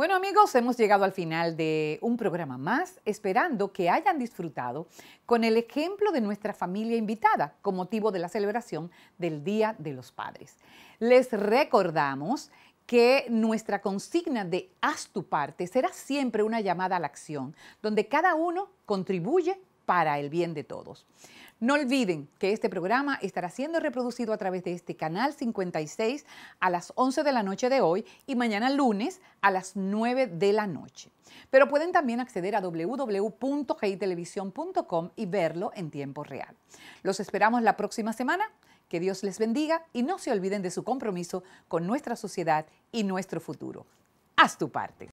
Bueno amigos, hemos llegado al final de un programa más, esperando que hayan disfrutado con el ejemplo de nuestra familia invitada con motivo de la celebración del Día de los Padres. Les recordamos que nuestra consigna de haz tu parte será siempre una llamada a la acción, donde cada uno contribuye para el bien de todos. No olviden que este programa estará siendo reproducido a través de este canal 56 a las 11 de la noche de hoy y mañana lunes a las 9 de la noche. Pero pueden también acceder a www.gitelevisión.com y verlo en tiempo real. Los esperamos la próxima semana. Que Dios les bendiga y no se olviden de su compromiso con nuestra sociedad y nuestro futuro. Haz tu parte.